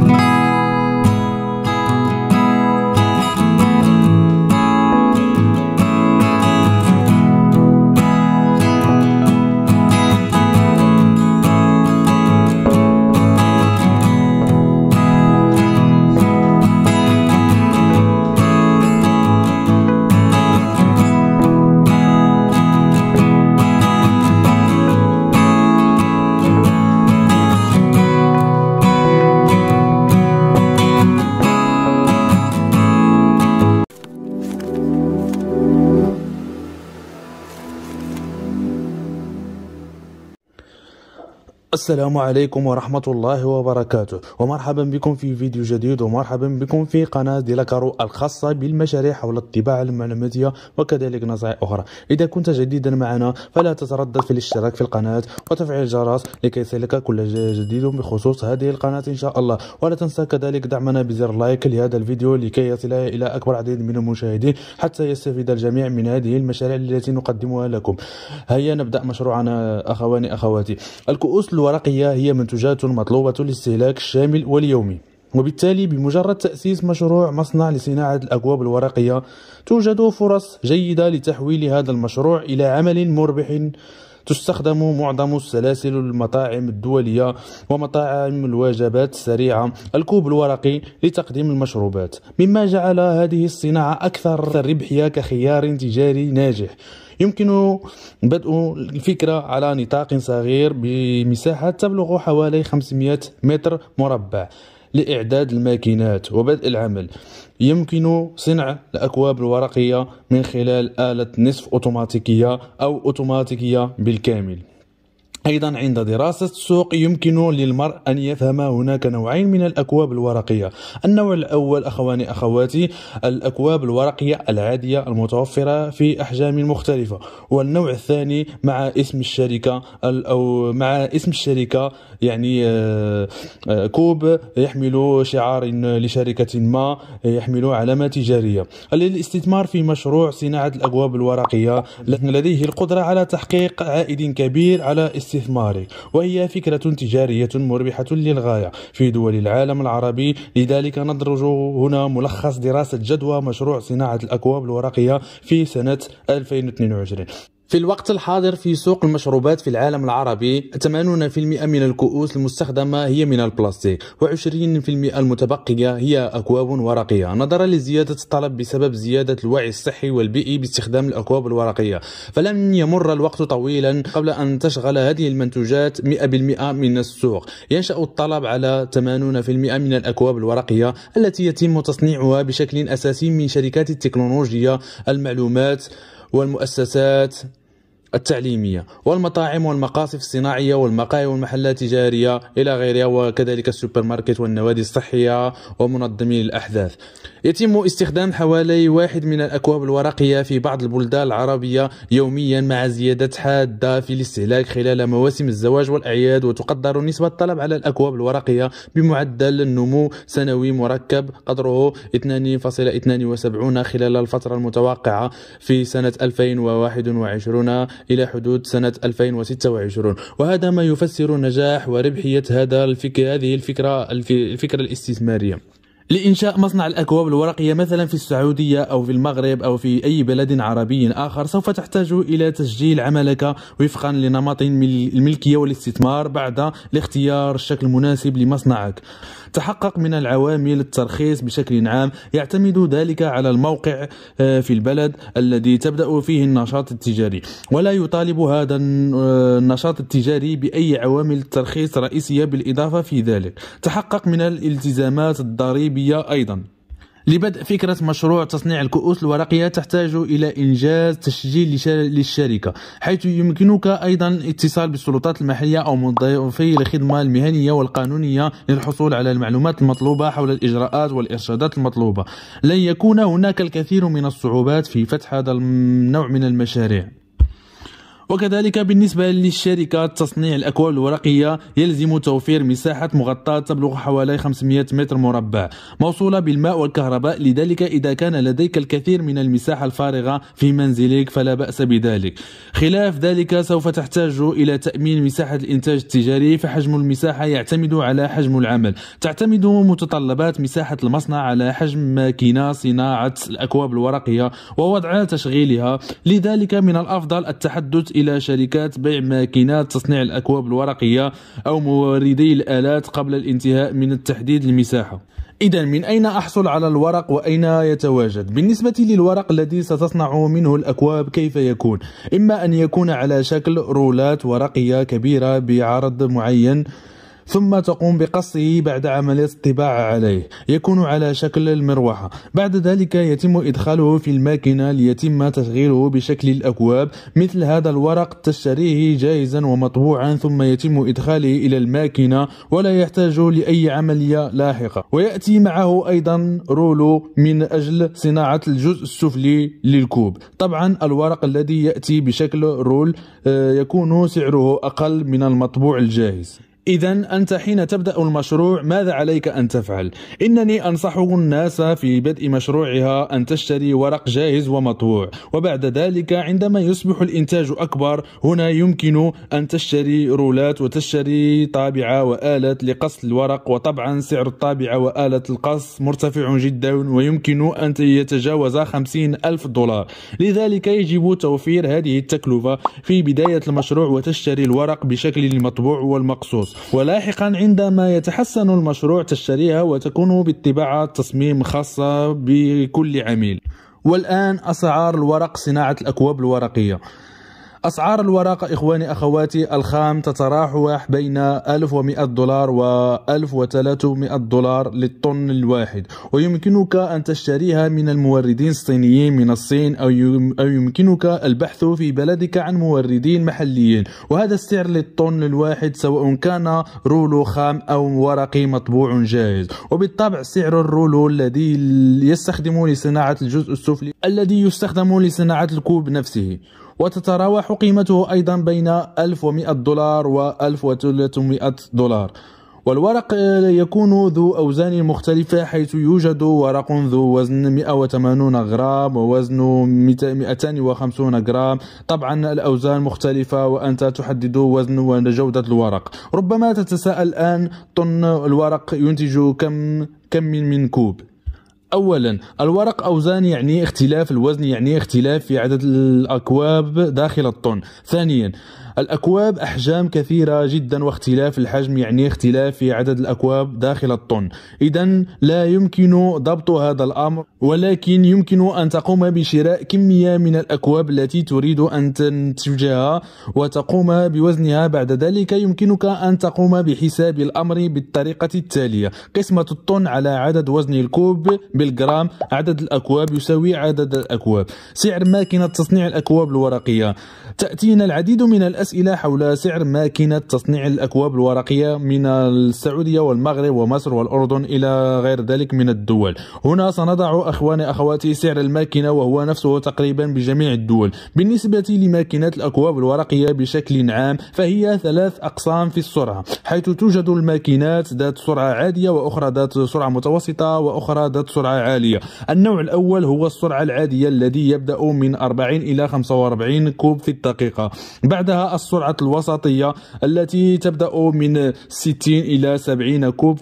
Mm-hmm. السلام عليكم ورحمة الله وبركاته ومرحبا بكم في فيديو جديد ومرحبا بكم في قناة ديلاكارو الخاصة بالمشاريع حول الطباعة المعلوماتية وكذلك نصائح أخرى إذا كنت جديدا معنا فلا تتردد في الاشتراك في القناة وتفعيل الجرس لكي يصلك كل جديد بخصوص هذه القناة إن شاء الله ولا تنسى كذلك دعمنا بزر لايك لهذا الفيديو لكي يصل إلى أكبر عدد من المشاهدين حتى يستفيد الجميع من هذه المشاريع التي نقدمها لكم هيا نبدأ مشروعنا أخواني أخواتي الكؤوس الورقية هي منتجات مطلوبة للاستهلاك الشامل واليومي وبالتالي بمجرد تأسيس مشروع مصنع لصناعة الأكواب الورقية توجد فرص جيدة لتحويل هذا المشروع إلى عمل مربح تستخدم معظم السلاسل المطاعم الدولية ومطاعم الوجبات السريعة الكوب الورقي لتقديم المشروبات مما جعل هذه الصناعة أكثر ربحية كخيار تجاري ناجح يمكن بدء الفكرة على نطاق صغير بمساحة تبلغ حوالي 500 متر مربع لإعداد الماكينات وبدء العمل يمكن صنع الأكواب الورقية من خلال آلة نصف أوتوماتيكية أو أوتوماتيكية بالكامل أيضا عند دراسة السوق يمكن للمرء أن يفهم هناك نوعين من الأكواب الورقية النوع الأول أخواني أخواتي الأكواب الورقية العادية المتوفرة في أحجام مختلفة والنوع الثاني مع اسم الشركة أو مع اسم الشركة يعني آه، آه، كوب يحمل شعار لشركة ما يحمل علامة تجارية الاستثمار في مشروع صناعة الأبواب الورقية لديه القدرة على تحقيق عائد كبير على استثمارك وهي فكرة تجارية مربحة للغاية في دول العالم العربي لذلك ندرج هنا ملخص دراسة جدوى مشروع صناعة الأكواب الورقية في سنة 2022 في الوقت الحاضر في سوق المشروبات في العالم العربي 80% من الكؤوس المستخدمة هي من البلاستيك و20% المتبقية هي أكواب ورقية نظرا لزيادة الطلب بسبب زيادة الوعي الصحي والبيئي باستخدام الأكواب الورقية فلن يمر الوقت طويلا قبل أن تشغل هذه المنتوجات 100% من السوق ينشأ الطلب على 80% من الأكواب الورقية التي يتم تصنيعها بشكل أساسي من شركات التكنولوجيا المعلومات والمؤسسات التعليمية والمطاعم والمقاصف الصناعية والمقاهي والمحلات التجارية إلى غيرها وكذلك السوبر ماركت والنوادي الصحية ومنظمي الأحداث يتم استخدام حوالي واحد من الأكواب الورقية في بعض البلدان العربية يوميا مع زيادة حادة في الاستهلاك خلال مواسم الزواج والأعياد وتقدر نسبة الطلب على الأكواب الورقية بمعدل النمو سنوي مركب قدره 2.72 خلال الفترة المتوقعة في سنة 2021 إلى حدود سنة 2026 وهذا ما يفسر نجاح وربحية هذا الفكرة هذه الفكرة الفكرة الاستثمارية لإنشاء مصنع الأكواب الورقية مثلا في السعودية أو في المغرب أو في أي بلد عربي آخر سوف تحتاج إلى تسجيل عملك وفقا لنمط الملكية والاستثمار بعد الاختيار الشكل المناسب لمصنعك تحقق من العوامل الترخيص بشكل عام يعتمد ذلك على الموقع آه، في البلد الذي تبدأ فيه النشاط التجاري ولا يطالب هذا آه، النشاط التجاري بأي عوامل ترخيص رئيسية بالإضافة في ذلك تحقق من الالتزامات الضريبية الجاذبية أيضا لبدء فكرة مشروع تصنيع الكؤوس الورقية تحتاج إلى إنجاز تسجيل للشركة حيث يمكنك أيضا اتصال بالسلطات المحلية أو موظفي الخدمة المهنية والقانونية للحصول على المعلومات المطلوبة حول الإجراءات والإرشادات المطلوبة لن يكون هناك الكثير من الصعوبات في فتح هذا النوع من المشاريع وكذلك بالنسبة للشركات تصنيع الأكواب الورقية يلزم توفير مساحة مغطاة تبلغ حوالي 500 متر مربع موصولة بالماء والكهرباء لذلك إذا كان لديك الكثير من المساحة الفارغة في منزلك فلا بأس بذلك خلاف ذلك سوف تحتاج إلى تأمين مساحة الإنتاج التجاري فحجم المساحة يعتمد على حجم العمل تعتمد متطلبات مساحة المصنع على حجم ماكينة صناعة الأكواب الورقية ووضع تشغيلها لذلك من الأفضل التحدث إلى شركات بيع ماكينات تصنيع الأكواب الورقية أو موردي الآلات قبل الانتهاء من التحديد المساحة إذا من أين أحصل على الورق وأين يتواجد؟ بالنسبة للورق الذي ستصنع منه الأكواب كيف يكون؟ إما أن يكون على شكل رولات ورقية كبيرة بعرض معين ثم تقوم بقصه بعد عملية الطباعة عليه يكون على شكل المروحة بعد ذلك يتم إدخاله في الماكينة ليتم تشغيله بشكل الأكواب مثل هذا الورق تشتريه جاهزا ومطبوعا ثم يتم إدخاله إلى الماكينة ولا يحتاج لأي عملية لاحقة ويأتي معه أيضا رولو من أجل صناعة الجزء السفلي للكوب طبعا الورق الذي يأتي بشكل رول آه، يكون سعره أقل من المطبوع الجاهز إذا أنت حين تبدأ المشروع ماذا عليك أن تفعل؟ إنني أنصح الناس في بدء مشروعها أن تشتري ورق جاهز ومطبوع وبعد ذلك عندما يصبح الإنتاج أكبر هنا يمكن أن تشتري رولات وتشتري طابعة وآلة لقص الورق وطبعا سعر الطابعة وآلة القص مرتفع جدا ويمكن أن يتجاوز 50 ألف دولار لذلك يجب توفير هذه التكلفة في بداية المشروع وتشتري الورق بشكل المطبوع والمقصوص ولاحقا عندما يتحسن المشروع تشتريها وتكون باتباع تصميم خاصة بكل عميل والآن أسعار الورق صناعة الأكواب الورقية أسعار الورقة إخواني أخواتي الخام تتراوح بين 1100 دولار و 1300 دولار للطن الواحد ويمكنك أن تشتريها من الموردين الصينيين من الصين أو يمكنك البحث في بلدك عن موردين محليين وهذا السعر للطن الواحد سواء كان رولو خام أو ورقي مطبوع جاهز وبالطبع سعر الرولو الذي يستخدم لصناعة الجزء السفلي الذي يستخدم لصناعة الكوب نفسه وتتراوح قيمته أيضا بين 1100 دولار و 1300 دولار والورق يكون ذو أوزان مختلفة حيث يوجد ورق ذو وزن 180 غرام ووزن 250 غرام طبعا الأوزان مختلفة وأنت تحدد وزن وجودة الورق ربما تتساءل الآن طن الورق ينتج كم كم من كوب اولا الورق اوزان يعني اختلاف الوزن يعني اختلاف في عدد الاكواب داخل الطن ثانيا الأكواب أحجام كثيرة جدا واختلاف الحجم يعني اختلاف في عدد الأكواب داخل الطن إذا لا يمكن ضبط هذا الأمر ولكن يمكن أن تقوم بشراء كمية من الأكواب التي تريد أن تنتجها وتقوم بوزنها بعد ذلك يمكنك أن تقوم بحساب الأمر بالطريقة التالية قسمة الطن على عدد وزن الكوب بالجرام عدد الأكواب يساوي عدد الأكواب سعر ماكينة تصنيع الأكواب الورقية تأتينا العديد من الأسئلة أسئلة حول سعر ماكينة تصنيع الأكواب الورقية من السعودية والمغرب ومصر والأردن إلى غير ذلك من الدول هنا سنضع أخواني أخواتي سعر الماكينة وهو نفسه تقريبا بجميع الدول بالنسبة لماكينات الأكواب الورقية بشكل عام فهي ثلاث أقسام في السرعة حيث توجد الماكينات ذات سرعة عادية وأخرى ذات سرعة متوسطة وأخرى ذات سرعة عالية النوع الأول هو السرعة العادية الذي يبدأ من 40 إلى 45 كوب في الدقيقة بعدها السرعة الوسطية التي تبدأ من 60 إلى 70 كوب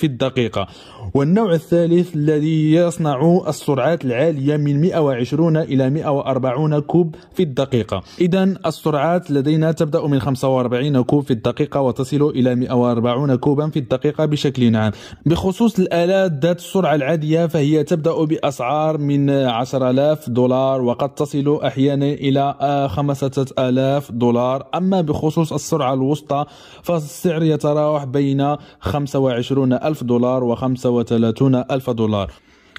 في الدقيقة والنوع الثالث الذي يصنع السرعات العالية من 120 إلى 140 كوب في الدقيقة إذا السرعات لدينا تبدأ من 45 كوب في الدقيقة وتصل إلى 140 كوبا في الدقيقة بشكل عام بخصوص الآلات ذات السرعة العادية فهي تبدأ بأسعار من 10000 دولار وقد تصل أحيانا إلى 5000 دولار أما بخصوص السرعة الوسطى فالسعر يتراوح بين 25000 دولار و 25 وثلاثون ألف دولار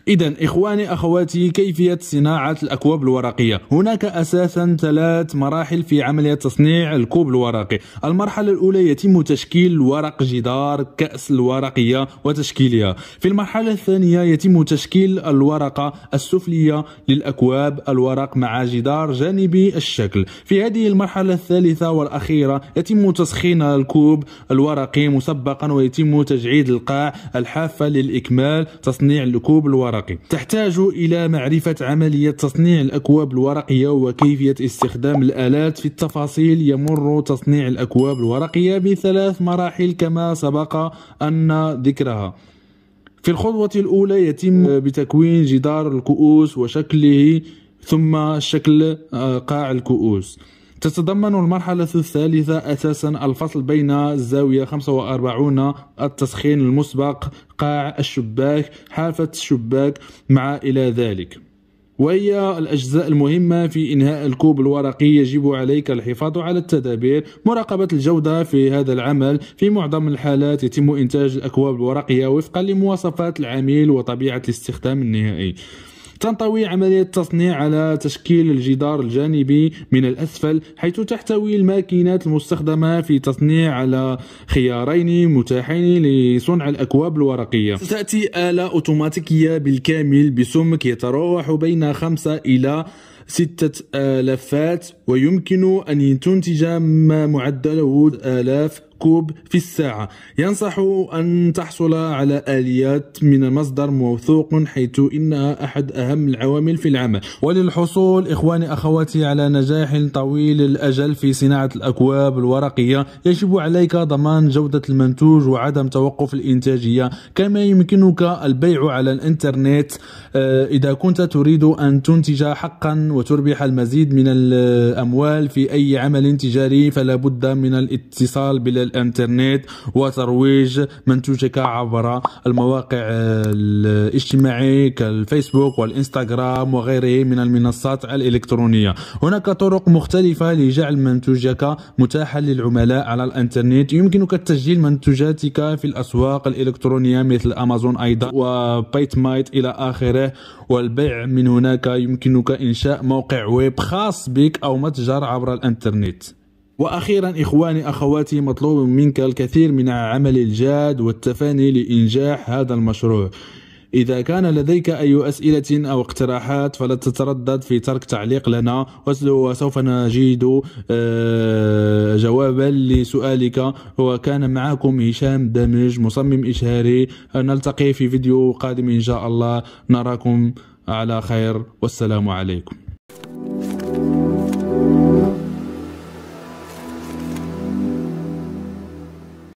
إذا إخواني أخواتي كيفية صناعة الأكواب الورقية هناك أساسا ثلاث مراحل في عملية تصنيع الكوب الورقي المرحلة الأولى يتم تشكيل ورق جدار كأس الورقية وتشكيلها في المرحلة الثانية يتم تشكيل الورقة السفلية للأكواب الورق مع جدار جانبي الشكل في هذه المرحلة الثالثة والأخيرة يتم تسخين الكوب الورقي مسبقا ويتم تجعيد القاع الحافة للإكمال تصنيع الكوب الورقي الورقي تحتاج إلى معرفة عملية تصنيع الأكواب الورقية وكيفية استخدام الآلات في التفاصيل يمر تصنيع الأكواب الورقية بثلاث مراحل كما سبق أن ذكرها في الخطوة الأولى يتم بتكوين جدار الكؤوس وشكله ثم شكل آه، قاع الكؤوس تتضمن المرحلة الثالثة أساسا الفصل بين الزاوية 45 التسخين المسبق قاع الشباك حافة الشباك مع إلى ذلك وهي الأجزاء المهمة في إنهاء الكوب الورقي يجب عليك الحفاظ على التدابير مراقبة الجودة في هذا العمل في معظم الحالات يتم إنتاج الأكواب الورقية وفقا لمواصفات العميل وطبيعة الاستخدام النهائي تنطوي عملية التصنيع على تشكيل الجدار الجانبي من الأسفل حيث تحتوي الماكينات المستخدمة في تصنيع على خيارين متاحين لصنع الأكواب الورقية ستأتي آلة أوتوماتيكية بالكامل بسمك يتراوح بين 5 إلى ستة آلافات ويمكن أن تنتج ما معدله آلاف كوب في الساعة ينصح أن تحصل على آليات من مصدر موثوق حيث إنها أحد أهم العوامل في العمل وللحصول إخواني أخواتي على نجاح طويل الأجل في صناعة الأكواب الورقية يجب عليك ضمان جودة المنتوج وعدم توقف الإنتاجية كما يمكنك البيع على الإنترنت آه، إذا كنت تريد أن تنتج حقا وتربح المزيد من الأموال في أي عمل تجاري فلا بد من الاتصال بلا الانترنت وترويج منتوجك عبر المواقع الاجتماعي كالفيسبوك والانستغرام وغيره من المنصات الالكترونيه هناك طرق مختلفه لجعل منتوجك متاحا للعملاء على الانترنت يمكنك تسجيل منتوجاتك في الاسواق الالكترونيه مثل امازون ايضا وبيت مايت الى اخره والبيع من هناك يمكنك انشاء موقع ويب خاص بك او متجر عبر الانترنت وأخيرا إخواني أخواتي مطلوب منك الكثير من عمل الجاد والتفاني لإنجاح هذا المشروع إذا كان لديك أي أسئلة أو اقتراحات فلا تتردد في ترك تعليق لنا وسوف نجد آه، جوابا لسؤالك وكان معكم هشام دمج مصمم إشهاري نلتقي في فيديو قادم إن شاء الله نراكم على خير والسلام عليكم